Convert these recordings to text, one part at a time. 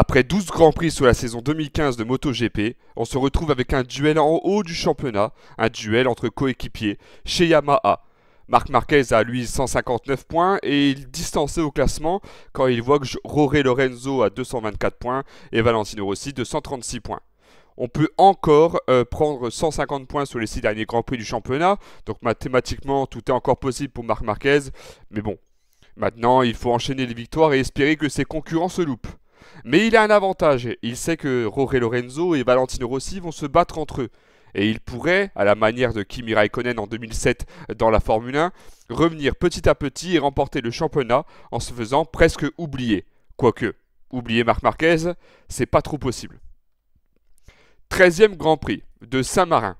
Après 12 Grands Prix sur la saison 2015 de MotoGP, on se retrouve avec un duel en haut du championnat, un duel entre coéquipiers chez Yamaha. Marc Marquez a lui 159 points et il distançait au classement quand il voit que Roré Lorenzo a 224 points et Valentino Rossi 236 points. On peut encore euh, prendre 150 points sur les 6 derniers Grands Prix du championnat, donc mathématiquement tout est encore possible pour Marc Marquez, mais bon. Maintenant, il faut enchaîner les victoires et espérer que ses concurrents se loupent. Mais il a un avantage, il sait que Roré Lorenzo et Valentino Rossi vont se battre entre eux. Et il pourrait, à la manière de Kimi Raikkonen en 2007 dans la Formule 1, revenir petit à petit et remporter le championnat en se faisant presque oublier. Quoique, oublier Marc Marquez, c'est pas trop possible. 13e Grand Prix de Saint-Marin.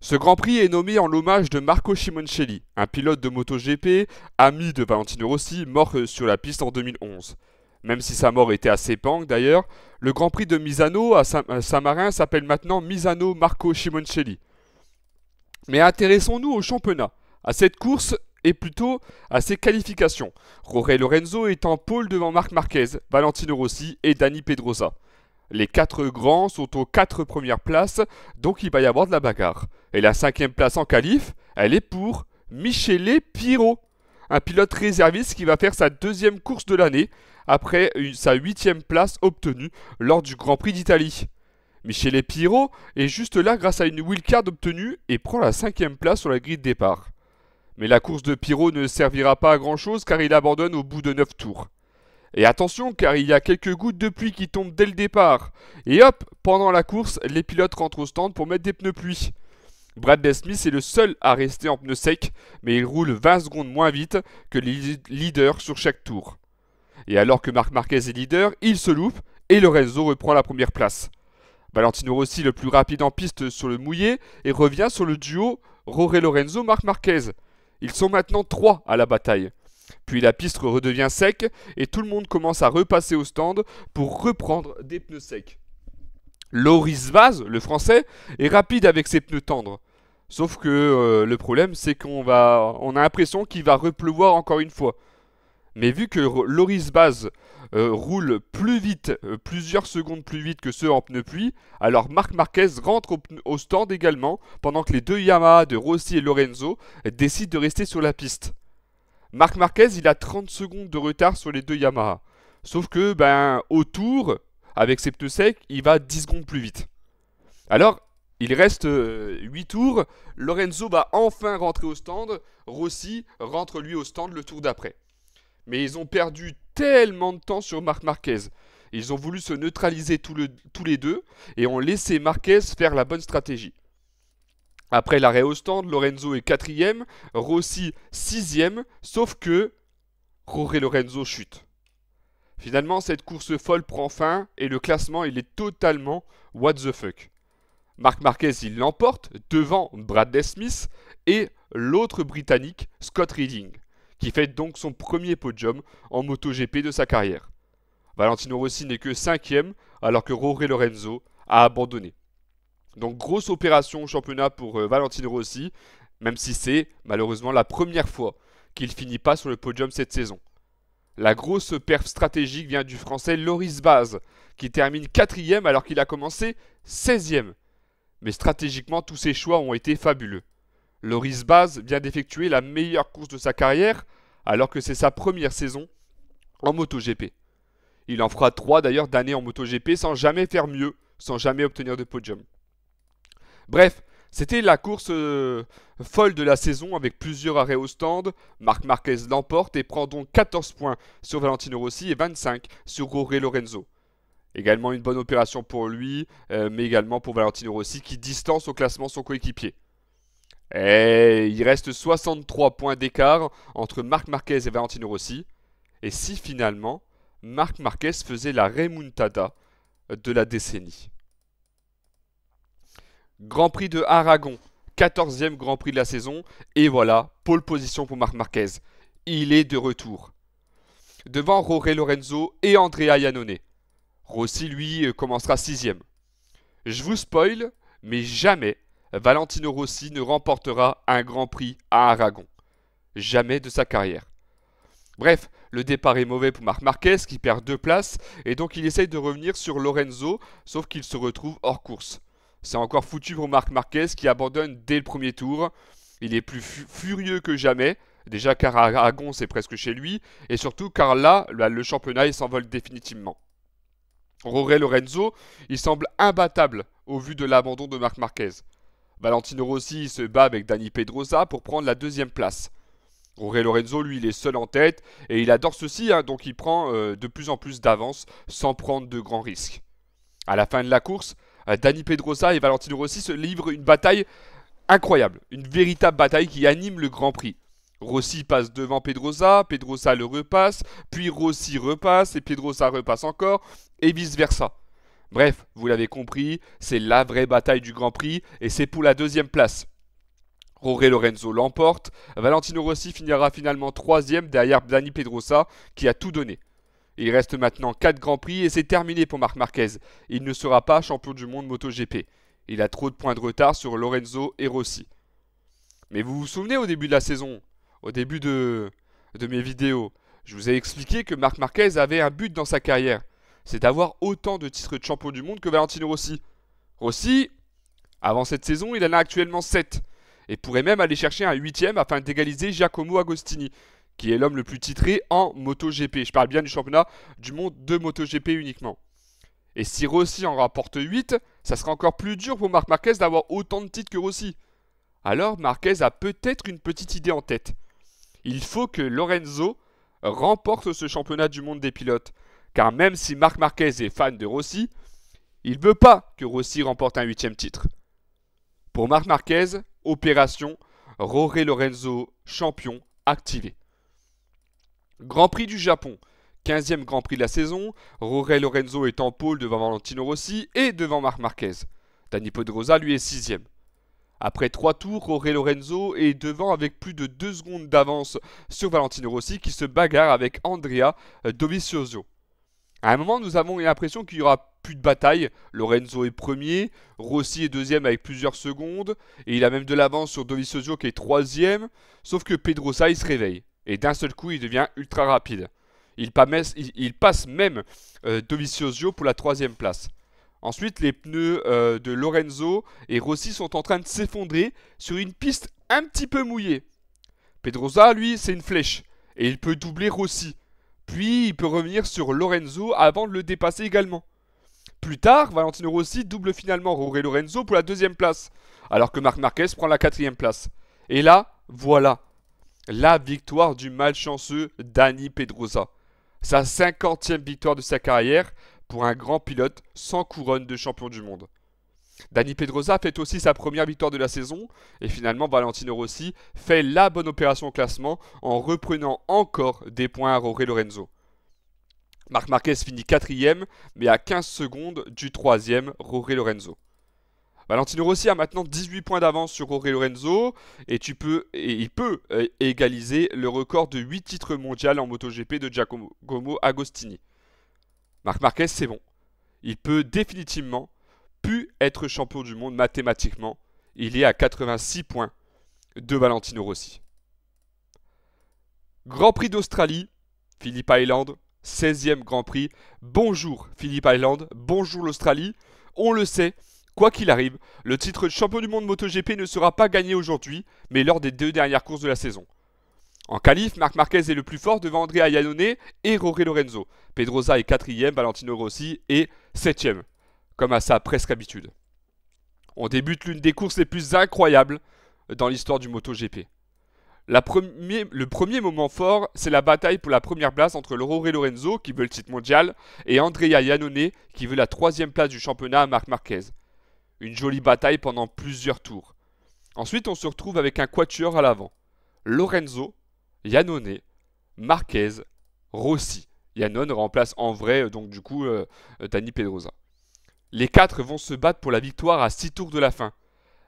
Ce Grand Prix est nommé en l'hommage de Marco Simoncelli, un pilote de MotoGP, ami de Valentino Rossi, mort euh, sur la piste en 2011. Même si sa mort était assez punk, d'ailleurs, le Grand Prix de Misano à Saint-Marin s'appelle maintenant Misano Marco Simoncelli. Mais intéressons-nous au championnat, à cette course et plutôt à ses qualifications. Roré Lorenzo est en pôle devant Marc Marquez, Valentino Rossi et Dani Pedrosa. Les quatre grands sont aux quatre premières places, donc il va y avoir de la bagarre. Et la cinquième place en qualif, elle est pour Michele Pirro, un pilote réserviste qui va faire sa deuxième course de l'année après sa huitième place obtenue lors du Grand Prix d'Italie. Michele Pirro est juste là grâce à une wheelcard obtenue et prend la cinquième place sur la grille de départ. Mais la course de Pirro ne servira pas à grand chose car il abandonne au bout de 9 tours. Et attention car il y a quelques gouttes de pluie qui tombent dès le départ. Et hop, pendant la course, les pilotes rentrent au stand pour mettre des pneus pluie. Bradley Smith est le seul à rester en pneus secs, mais il roule 20 secondes moins vite que les leaders sur chaque tour. Et alors que Marc Marquez est leader, il se loupe et Lorenzo reprend la première place. Valentino Rossi, le plus rapide en piste sur le mouillé, et revient sur le duo Roré Lorenzo-Marc Marquez. Ils sont maintenant trois à la bataille. Puis la piste redevient sec et tout le monde commence à repasser au stand pour reprendre des pneus secs. Loris Vaz, le français, est rapide avec ses pneus tendres. Sauf que euh, le problème, c'est qu'on va, on a l'impression qu'il va repleuvoir encore une fois. Mais vu que Loris Baz euh, roule plus vite, euh, plusieurs secondes plus vite que ceux en pneu pluie, alors Marc Marquez rentre au, stand également, pendant que les deux Yamaha de Rossi et Lorenzo décident de rester sur la piste. Marc Marquez, il a 30 secondes de retard sur les deux Yamaha. Sauf que, ben, au tour, avec ses pneus secs, il va 10 secondes plus vite. Alors, il reste euh, huit 8 tours, Lorenzo va enfin rentrer au stand, Rossi rentre lui au stand le tour d'après. Mais ils ont perdu tellement de temps sur Marc Marquez. Ils ont voulu se neutraliser tous les deux et ont laissé Marquez faire la bonne stratégie. Après l'arrêt au stand, Lorenzo est quatrième, Rossi sixième, sauf que Roré Lorenzo chute. Finalement, cette course folle prend fin et le classement, il est totalement what the fuck. Marc Marquez, il l'emporte devant Bradley Smith et l'autre Britannique, Scott Reading qui fait donc son premier podium en MotoGP de sa carrière. Valentino Rossi n'est que cinquième, alors que Rory Lorenzo a abandonné. Donc grosse opération au championnat pour euh, Valentino Rossi, même si c'est malheureusement la première fois qu'il finit pas sur le podium cette saison. La grosse perf stratégique vient du français Loris Baz, qui termine quatrième alors qu'il a commencé 16e. Mais stratégiquement, tous ses choix ont été fabuleux. Loris Baz vient d'effectuer la meilleure course de sa carrière alors que c'est sa première saison en MotoGP. Il en fera trois d'ailleurs d'années en MotoGP sans jamais faire mieux, sans jamais obtenir de podium. Bref, c'était la course euh, folle de la saison avec plusieurs arrêts au stand. Marc Marquez l'emporte et prend donc 14 points sur Valentino Rossi et 25 sur Rory Lorenzo. Également une bonne opération pour lui, euh, mais également pour Valentino Rossi qui distance au classement son coéquipier. Et il reste 63 points d'écart entre Marc Marquez et Valentino Rossi. Et si finalement Marc Marquez faisait la remontada de la décennie Grand Prix de Aragon, 14e Grand Prix de la saison. Et voilà, pole position pour Marc Marquez. Il est de retour. Devant Roré Lorenzo et Andrea Iannone. Rossi, lui, commencera 6 Je vous spoil, mais jamais Valentino Rossi ne remportera un Grand Prix à Aragon. Jamais de sa carrière. Bref, le départ est mauvais pour Marc Marquez qui perd deux places et donc il essaye de revenir sur Lorenzo, sauf qu'il se retrouve hors course. C'est encore foutu pour Marc Marquez qui abandonne dès le premier tour. Il est plus furieux que jamais, déjà car Aragon c'est presque chez lui, et surtout car là, le championnat s'envole définitivement. Roré Lorenzo, il semble imbattable au vu de l'abandon de Marc Marquez. Valentino Rossi se bat avec Dani Pedrosa pour prendre la deuxième place. Auré Lorenzo, lui, il est seul en tête et il adore ceci, hein, donc il prend euh, de plus en plus d'avance sans prendre de grands risques. À la fin de la course, euh, Dani Pedrosa et Valentino Rossi se livrent une bataille incroyable, une véritable bataille qui anime le Grand Prix. Rossi passe devant Pedrosa, Pedrosa le repasse, puis Rossi repasse et Pedrosa repasse encore, et vice-versa. Bref, vous l'avez compris, c'est la vraie bataille du Grand Prix et c'est pour la deuxième place. Roré Lorenzo l'emporte, Valentino Rossi finira finalement troisième derrière Dani Pedrosa qui a tout donné. Il reste maintenant 4 Grands Prix et c'est terminé pour Marc Marquez. Il ne sera pas champion du monde MotoGP. Il a trop de points de retard sur Lorenzo et Rossi. Mais vous vous souvenez au début de la saison, au début de, de mes vidéos, je vous ai expliqué que Marc Marquez avait un but dans sa carrière c'est d'avoir autant de titres de champion du monde que Valentino Rossi. Rossi, avant cette saison, il en a actuellement 7 et pourrait même aller chercher un huitième afin d'égaliser Giacomo Agostini, qui est l'homme le plus titré en MotoGP. Je parle bien du championnat du monde de MotoGP uniquement. Et si Rossi en rapporte 8, ça sera encore plus dur pour Marc Marquez d'avoir autant de titres que Rossi. Alors Marquez a peut-être une petite idée en tête. Il faut que Lorenzo remporte ce championnat du monde des pilotes. Car même si Marc Marquez est fan de Rossi, il ne veut pas que Rossi remporte un huitième titre. Pour Marc Marquez, opération Roré Lorenzo champion activé. Grand Prix du Japon. 15e Grand Prix de la saison, Roré Lorenzo est en pôle devant Valentino Rossi et devant Marc Marquez. Dani Pedrosa lui est 6 Après 3 tours, Roré Lorenzo est devant avec plus de 2 secondes d'avance sur Valentino Rossi qui se bagarre avec Andrea Dovizioso. À un moment, nous avons l'impression qu'il y aura plus de bataille. Lorenzo est premier, Rossi est deuxième avec plusieurs secondes, et il a même de l'avance sur Dovizioso qui est troisième. Sauf que Pedrosa, il se réveille, et d'un seul coup, il devient ultra rapide. Il, passe, même euh, pour la troisième place. Ensuite, les pneus euh, de Lorenzo et Rossi sont en train de s'effondrer sur une piste un petit peu mouillée. Pedrosa, lui, c'est une flèche, et il peut doubler Rossi. Puis il peut revenir sur Lorenzo avant de le dépasser également. Plus tard, Valentino Rossi double finalement Rory Lorenzo pour la deuxième place, alors que Marc Marquez prend la quatrième place. Et là, voilà, la victoire du malchanceux Dani Pedrosa. Sa cinquantième victoire de sa carrière pour un grand pilote sans couronne de champion du monde. Dani Pedrosa fait aussi sa première victoire de la saison et finalement Valentino Rossi fait la bonne opération au classement en reprenant encore des points à Roré Lorenzo. Marc Marquez finit quatrième mais à 15 secondes du troisième Roré Lorenzo. Valentino Rossi a maintenant 18 points d'avance sur Roré Lorenzo et, tu peux, et il peut euh, égaliser le record de 8 titres mondiaux en MotoGP de Giacomo Agostini. Marc Marquez, c'est bon. Il peut définitivement pu être champion du monde mathématiquement. Il est à 86 points de Valentino Rossi. Grand Prix d'Australie, Philippe Island, 16e Grand Prix. Bonjour Philippe Island, bonjour l'Australie. On le sait, quoi qu'il arrive, le titre de champion du monde MotoGP ne sera pas gagné aujourd'hui, mais lors des deux dernières courses de la saison. En qualif, Marc Marquez est le plus fort devant Andrea Iannone et Roré Lorenzo. Pedrosa est 4 Valentino Rossi est 7 comme à sa presque habitude. On débute l'une des courses les plus incroyables dans l'histoire du MotoGP. La le premier moment fort, c'est la bataille pour la première place entre Laurore Lorenzo, qui veut le titre mondial, et Andrea Iannone, qui veut la troisième place du championnat à Marc Marquez. Une jolie bataille pendant plusieurs tours. Ensuite, on se retrouve avec un quatuor à l'avant. Lorenzo, Iannone, Marquez, Rossi. Iannone remplace en vrai, euh, donc du coup, euh, euh, Dani Pedrosa. Les quatre vont se battre pour la victoire à 6 tours de la fin.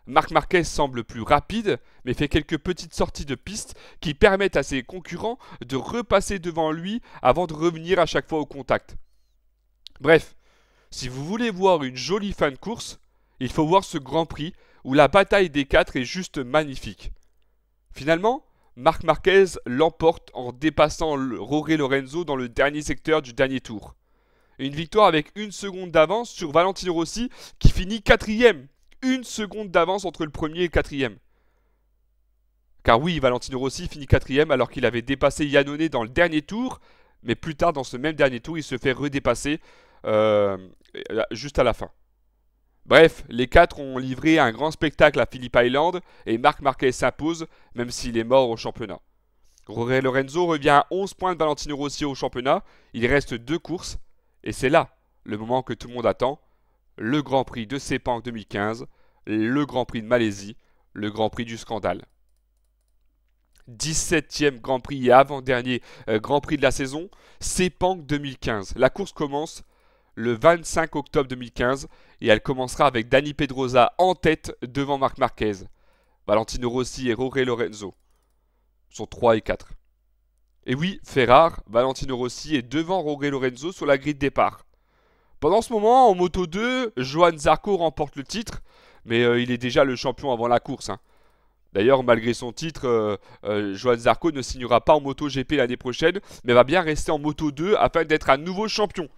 Marc Marquez semble plus rapide, mais fait quelques petites sorties de piste qui permettent à ses concurrents de repasser devant lui avant de revenir à chaque fois au contact. Bref, si vous voulez voir une jolie fin de course, il faut voir ce Grand Prix où la bataille des quatre est juste magnifique. Finalement, Marc Marquez l'emporte en dépassant Roré Lorenzo dans le dernier secteur du dernier tour. Une victoire avec une seconde d'avance sur Valentino Rossi qui finit quatrième. Une seconde d'avance entre le premier et le quatrième. Car oui, Valentino Rossi finit quatrième alors qu'il avait dépassé Yannone dans le dernier tour. Mais plus tard, dans ce même dernier tour, il se fait redépasser euh, juste à la fin. Bref, les quatre ont livré un grand spectacle à Philippe Island et Marc Marquez s'impose, même s'il est mort au championnat. Roré Lorenzo revient à 11 points de Valentino Rossi au championnat. Il reste deux courses. Et c'est là le moment que tout le monde attend, le Grand Prix de Sepang 2015, le Grand Prix de Malaisie, le Grand Prix du scandale. 17e Grand Prix et avant-dernier euh, Grand Prix de la saison, Sepang 2015. La course commence le 25 octobre 2015 et elle commencera avec Dani Pedrosa en tête devant Marc Marquez, Valentino Rossi et Roré Lorenzo. sont 3 et 4. Et oui, Ferrari. Valentino Rossi est devant Roger Lorenzo sur la grille de départ. Pendant ce moment, en moto 2, Joan Zarco remporte le titre, mais euh, il est déjà le champion avant la course. Hein. D'ailleurs, malgré son titre, euh, euh, Joan Zarco ne signera pas en moto GP l'année prochaine, mais va bien rester en moto 2 afin d'être un nouveau champion.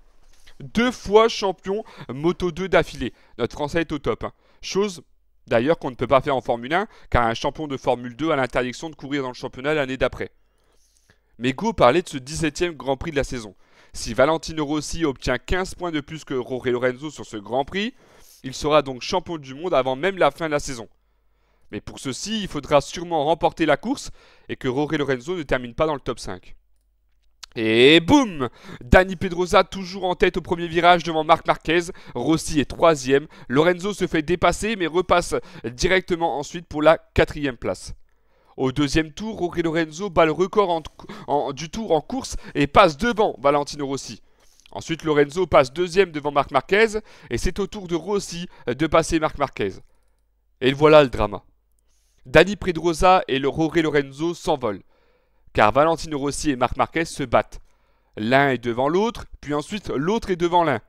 Deux fois champion moto 2 d'affilée. Notre Français est au top. Hein. Chose d'ailleurs qu'on ne peut pas faire en Formule 1, car un champion de Formule 2 a l'interdiction de courir dans le championnat l'année d'après. Mais go parler de ce 17e Grand Prix de la saison. Si Valentino Rossi obtient 15 points de plus que Roré Lorenzo sur ce Grand Prix, il sera donc champion du monde avant même la fin de la saison. Mais pour ceci, il faudra sûrement remporter la course et que Roré Lorenzo ne termine pas dans le top 5. Et boum Dani Pedrosa toujours en tête au premier virage devant Marc Marquez, Rossi est troisième, Lorenzo se fait dépasser mais repasse directement ensuite pour la quatrième place. Au deuxième tour, Rory Lorenzo bat le record du tour en course et passe devant Valentino Rossi. Ensuite, Lorenzo passe deuxième devant Marc Marquez et c'est au tour de Rossi euh, de passer Marc Marquez. Et voilà le drama. Dani Pedrosa et le Rory Lorenzo s'envolent, car Valentino Rossi et Marc Marquez se battent. L'un est devant l'autre, puis ensuite l'autre est devant l'un.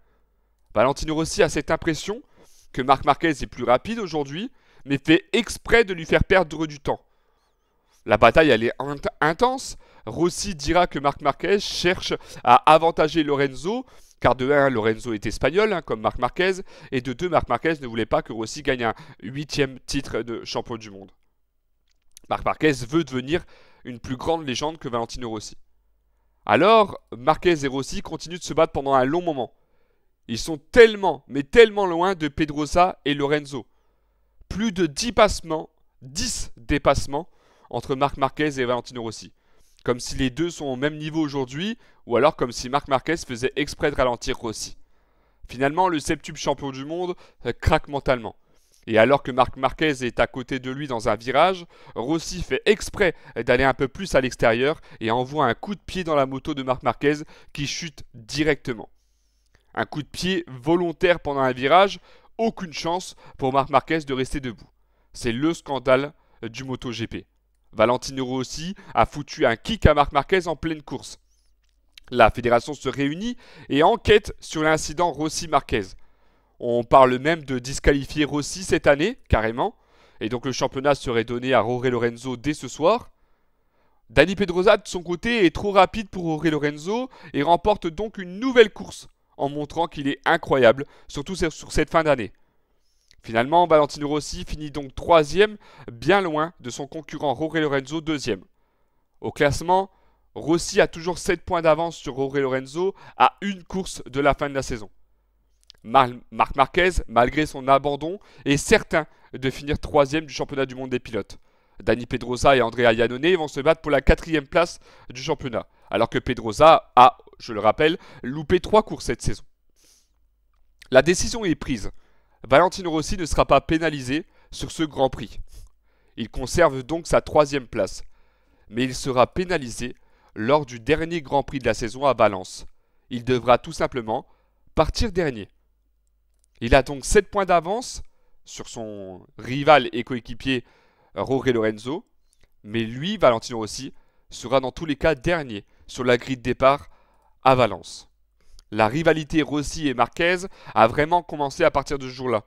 Valentino Rossi a cette impression que Marc Marquez est plus rapide aujourd'hui, mais fait exprès de lui faire perdre du temps. La bataille, est intense. Rossi dira que Marc Marquez cherche à avantager Lorenzo, car de 1, Lorenzo est espagnol, hein, comme Marc Marquez, et de 2, Marc Marquez ne voulait pas que Rossi gagne un huitième titre de champion du monde. Marc Marquez veut devenir une plus grande légende que Valentino Rossi. Alors, Marquez et Rossi continuent de se battre pendant un long moment. Ils sont tellement, mais tellement loin de Pedrosa et Lorenzo. Plus de 10 passements, 10 dépassements entre Marc Marquez et Valentino Rossi. Comme si les deux sont au même niveau aujourd'hui, ou alors comme si Marc Marquez faisait exprès de ralentir Rossi. Finalement, le septuple champion du monde euh, craque mentalement. Et alors que Marc Marquez est à côté de lui dans un virage, Rossi fait exprès d'aller un peu plus à l'extérieur et envoie un coup de pied dans la moto de Marc Marquez qui chute directement. Un coup de pied volontaire pendant un virage, aucune chance pour Marc Marquez de rester debout. C'est le scandale du MotoGP. Valentino Rossi a foutu un kick à Marc Marquez en pleine course. La fédération se réunit et enquête sur l'incident Rossi-Marquez. On parle même de disqualifier Rossi cette année, carrément. Et donc le championnat serait donné à Roré Lorenzo dès ce soir. Dani Pedrosa, de son côté, est trop rapide pour Roré Lorenzo et remporte donc une nouvelle course en montrant qu'il est incroyable, surtout sur cette fin d'année. Finalement, Valentino Rossi finit donc troisième, bien loin de son concurrent Jorge Lorenzo deuxième. Au classement, Rossi a toujours 7 points d'avance sur Jorge Lorenzo à une course de la fin de la saison. Marc Marquez, malgré son abandon, est certain de finir troisième du championnat du monde des pilotes. Dani Pedrosa et Andrea Iannone vont se battre pour la quatrième place du championnat, alors que Pedrosa a, je le rappelle, loupé 3 courses cette saison. La décision est prise. Valentino Rossi ne sera pas pénalisé sur ce Grand Prix. Il conserve donc sa troisième place, mais il sera pénalisé lors du dernier Grand Prix de la saison à Valence. Il devra tout simplement partir dernier. Il a donc 7 points d'avance sur son rival et coéquipier Rory Lorenzo, mais lui, Valentino Rossi, sera dans tous les cas dernier sur la grille de départ à Valence. La rivalité Rossi et Marquez a vraiment commencé à partir de ce jour-là.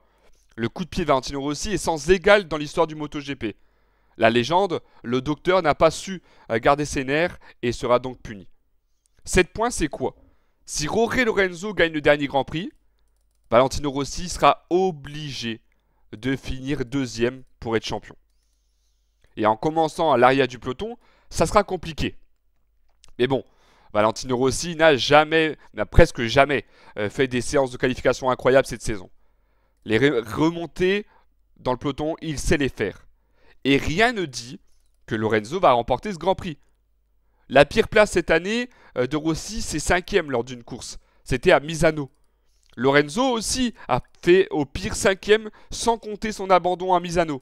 Le coup de pied Valentino Rossi est sans égal dans l'histoire du MotoGP. La légende, le docteur n'a pas su euh, garder ses nerfs et sera donc puni. 7 points, c'est quoi Si Roré Lorenzo gagne le dernier Grand Prix, Valentino Rossi sera obligé de finir deuxième pour être champion. Et en commençant à l'arrière du peloton, ça sera compliqué. Mais bon, Valentino Rossi n'a jamais, n'a presque jamais euh, fait des séances de qualification incroyables cette saison. Les remontées dans le peloton, il sait les faire. Et rien ne dit que Lorenzo va remporter ce Grand Prix. La pire place cette année euh, de Rossi, c'est cinquième lors d'une course. C'était à Misano. Lorenzo aussi a fait au pire cinquième sans compter son abandon à Misano.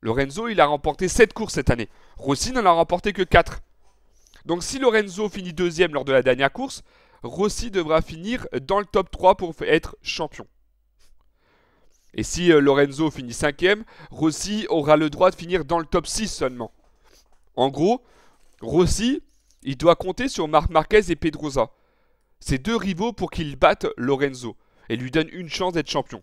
Lorenzo, il a remporté 7 courses cette année. Rossi n'en a remporté que 4. Donc si Lorenzo finit deuxième lors de la dernière course, Rossi devra finir dans le top 3 pour être champion. Et si euh, Lorenzo finit cinquième, Rossi aura le droit de finir dans le top 6 seulement. En gros, Rossi, il doit compter sur Marc Marquez et Pedrosa. Ces deux rivaux pour qu'ils battent Lorenzo et lui donnent une chance d'être champion.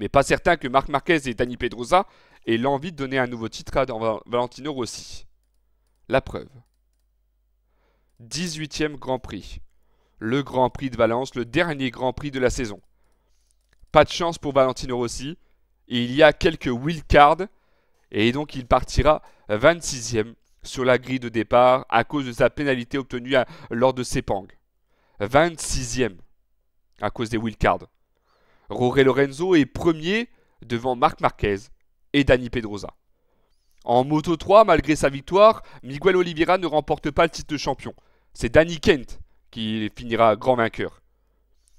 Mais pas certain que Marc Marquez et Dani Pedrosa aient l'envie de donner un nouveau titre à Valentino Rossi. La preuve. 18e Grand Prix. Le Grand Prix de Valence, le dernier Grand Prix de la saison. Pas de chance pour Valentino Rossi. Il y a quelques cards et donc il partira 26e sur la grille de départ à cause de sa pénalité obtenue lors de Sepang. 26e à cause des cards. Roré Lorenzo est premier devant Marc Marquez et Dani Pedrosa. En Moto 3, malgré sa victoire, Miguel Oliveira ne remporte pas le titre de champion. C'est Danny Kent qui finira grand vainqueur.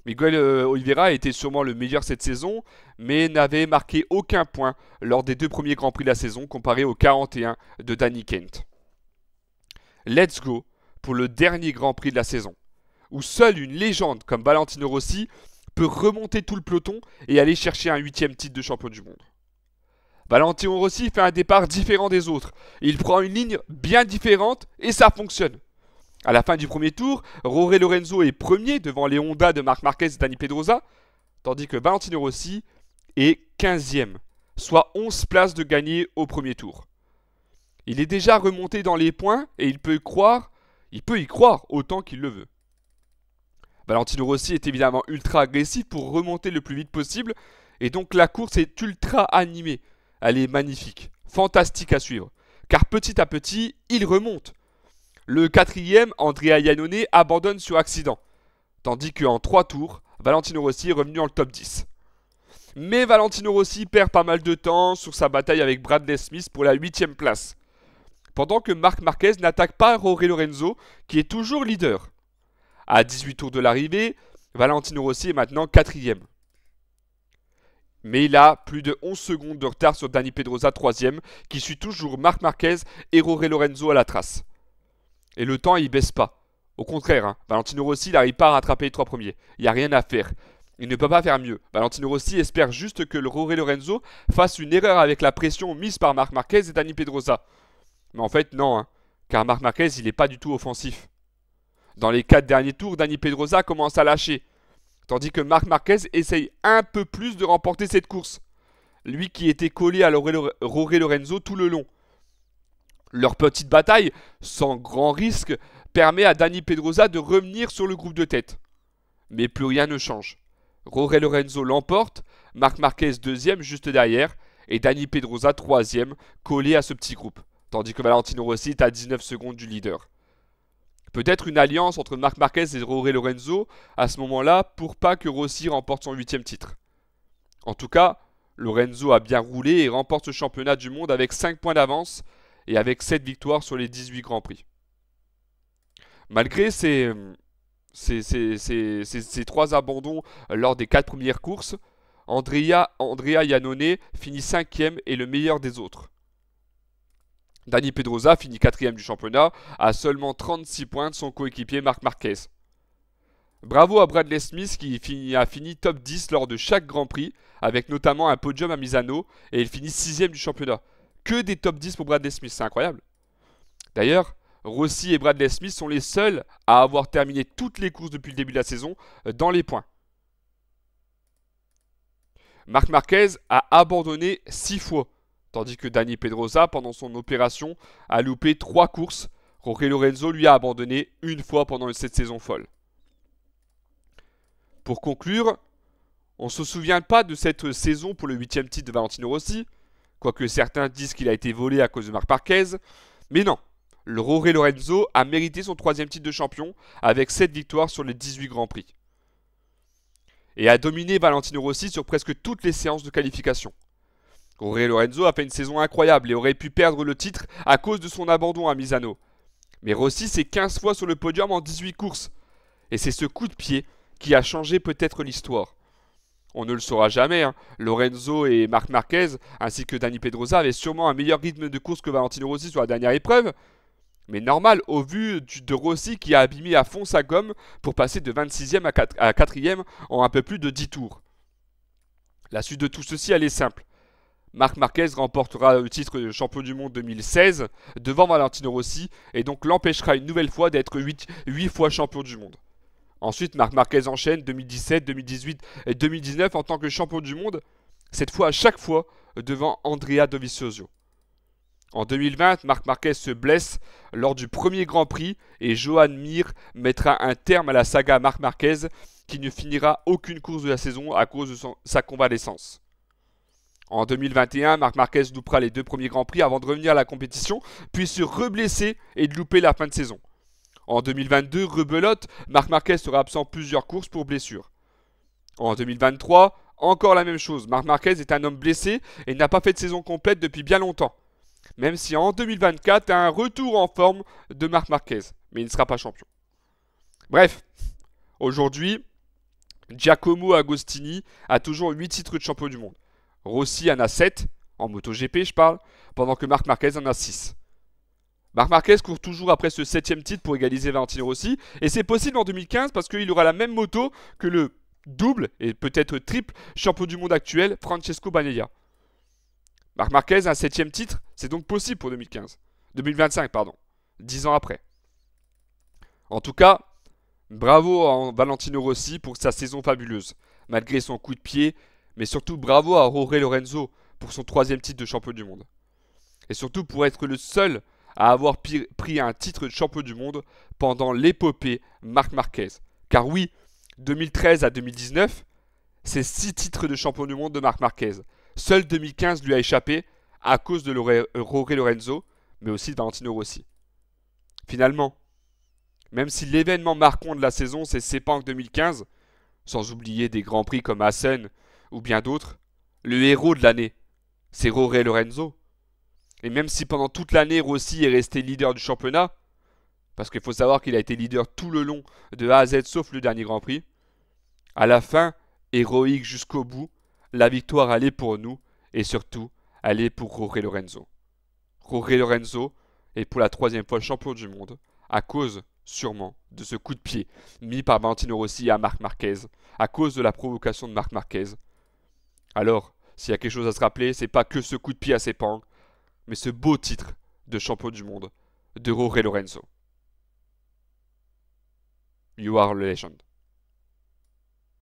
Miguel euh, Oliveira était sûrement le meilleur cette saison, mais n'avait marqué aucun point lors des deux premiers Grands Prix de la saison comparé aux 41 de Danny Kent. Let's go pour le dernier Grand Prix de la saison, où seule une légende comme Valentino Rossi peut remonter tout le peloton et aller chercher un huitième titre de champion du monde. Valentino Rossi fait un départ différent des autres. Il prend une ligne bien différente et ça fonctionne. À la fin du premier tour, Roré Lorenzo est premier devant les Honda de Marc Marquez et Dani Pedrosa, tandis que Valentino Rossi est 15e, soit 11 places de gagné au premier tour. Il est déjà remonté dans les points et il peut croire, il peut y croire autant qu'il le veut. Valentino Rossi est évidemment ultra agressif pour remonter le plus vite possible et donc la course est ultra animée elle est magnifique, fantastique à suivre. Car petit à petit, il remonte. Le quatrième, Andrea Iannone, abandonne sur accident. Tandis qu'en trois tours, Valentino Rossi est revenu en le top 10. Mais Valentino Rossi perd pas mal de temps sur sa bataille avec Bradley Smith pour la huitième place. Pendant que Marc Marquez n'attaque pas Rory Lorenzo, qui est toujours leader. À 18 tours de l'arrivée, Valentino Rossi est maintenant quatrième mais il a plus de 11 secondes de retard sur Dani Pedrosa, 3 qui suit toujours Marc Marquez et Roré Lorenzo à la trace. Et le temps, il baisse pas. Au contraire, hein. Valentino Rossi n'arrive pas à rattraper les trois premiers. Il n'y a rien à faire. Il ne peut pas faire mieux. Valentino Rossi espère juste que le Roré Lorenzo fasse une erreur avec la pression mise par Marc Marquez et Dani Pedrosa. Mais en fait, non, hein. car Marc Marquez, il n'est pas du tout offensif. Dans les quatre derniers tours, Dani Pedrosa commence à lâcher. Tandis que Marc Marquez essaye un peu plus de remporter cette course. Lui qui était collé à Roré Lorenzo tout le long. Leur petite bataille, sans grand risque, permet à Dani Pedrosa de revenir sur le groupe de tête. Mais plus rien ne change. Roré Lorenzo l'emporte, Marc Marquez deuxième juste derrière, et Dani Pedrosa troisième, collé à ce petit groupe. Tandis que Valentino Rossi est à 19 secondes du leader. Peut-être une alliance entre Marc Marquez et Rory Lorenzo à ce moment-là pour pas que Rossi remporte son huitième titre. En tout cas, Lorenzo a bien roulé et remporte ce championnat du monde avec 5 points d'avance et avec 7 victoires sur les 18 Grands Prix. Malgré ces, ces, trois abandons euh, lors des 4 premières courses, Andrea, Andrea Iannone finit 5 et le meilleur des autres. Dani Pedrosa finit quatrième du championnat à seulement 36 points de son coéquipier Marc Marquez. Bravo à Bradley Smith qui a fini top 10 lors de chaque Grand Prix, avec notamment un podium à Misano, et il finit sixième du championnat. Que des top 10 pour Bradley Smith, c'est incroyable. D'ailleurs, Rossi et Bradley Smith sont les seuls à avoir terminé toutes les courses depuis le début de la saison euh, dans les points. Marc Marquez a abandonné 6 fois, Tandis que Dani Pedrosa, pendant son opération, a loupé trois courses. Jorge Lorenzo lui a abandonné une fois pendant cette saison folle. Pour conclure, on ne se souvient pas de cette saison pour le huitième titre de Valentino Rossi, quoique certains disent qu'il a été volé à cause de Marc Parquez, mais non, le Roré Lorenzo a mérité son troisième titre de champion avec 7 victoires sur les 18 Grands Prix. Et a dominé Valentino Rossi sur presque toutes les séances de qualification. Auré Lorenzo a fait une saison incroyable et aurait pu perdre le titre à cause de son abandon à Misano. Mais Rossi s'est 15 fois sur le podium en 18 courses. Et c'est ce coup de pied qui a changé peut-être l'histoire. On ne le saura jamais, hein. Lorenzo et Marc Marquez, ainsi que Dani Pedrosa, avaient sûrement un meilleur rythme de course que Valentino Rossi sur la dernière épreuve. Mais normal, au vu de Rossi qui a abîmé à fond sa gomme pour passer de 26e à 4e en un peu plus de 10 tours. La suite de tout ceci, elle est simple. Marc Marquez remportera le titre de champion du monde 2016 devant Valentino Rossi et donc l'empêchera une nouvelle fois d'être 8, fois champion du monde. Ensuite, Marc Marquez enchaîne 2017, 2018 et 2019 en tant que champion du monde, cette fois à chaque fois devant Andrea Dovizioso. En 2020, Marc Marquez se blesse lors du premier Grand Prix et Johan Mir mettra un terme à la saga Marc Marquez qui ne finira aucune course de la saison à cause de sa convalescence. En 2021, Marc Marquez loupera les deux premiers Grands Prix avant de revenir à la compétition, puis se reblesser et de louper la fin de saison. En 2022, rebelote, Marc Marquez sera absent plusieurs courses pour blessure. En 2023, encore la même chose, Marc Marquez est un homme blessé et n'a pas fait de saison complète depuis bien longtemps. Même si en 2024, un retour en forme de Marc Marquez, mais il ne sera pas champion. Bref, aujourd'hui, Giacomo Agostini a toujours 8 titres de champion du monde. Rossi en a 7, en MotoGP je parle, pendant que Marc Marquez en a 6. Marc Marquez court toujours après ce septième titre pour égaliser Valentino Rossi, et c'est possible en 2015 parce qu'il aura la même moto que le double et peut-être triple champion du monde actuel Francesco Bagnaia. Marc Marquez, un septième titre, c'est donc possible pour 2015. 2025, pardon. Dix ans après. En tout cas, bravo à Valentino Rossi pour sa saison fabuleuse. Malgré son coup de pied mais surtout bravo à Roré Lorenzo pour son troisième titre de champion du monde. Et surtout pour être le seul à avoir pris un titre de champion du monde pendant l'épopée Marc Marquez. Car oui, 2013 à 2019, c'est six titres de champion du monde de Marc Marquez. Seul 2015 lui a échappé à cause de Rory Lorenzo, mais aussi de Valentino Rossi. Finalement, même si l'événement marquant de la saison, c'est Sepang 2015, sans oublier des grands prix comme Assen ou bien d'autres, le héros de l'année, c'est Roré Lorenzo. Et même si pendant toute l'année Rossi est resté leader du championnat, parce qu'il faut savoir qu'il a été leader tout le long de A à Z sauf le dernier Grand Prix, à la fin, héroïque jusqu'au bout, la victoire allait pour nous et surtout allait pour Roré Lorenzo. Roré Lorenzo est pour la troisième fois champion du monde à cause sûrement de ce coup de pied mis par Valentino Rossi à Marc Marquez, à cause de la provocation de Marc Marquez, alors, s'il y a quelque chose à se rappeler, c'est pas que ce coup de pied à ses pans mais ce beau titre de champion du monde de Rory Lorenzo. You are the legend.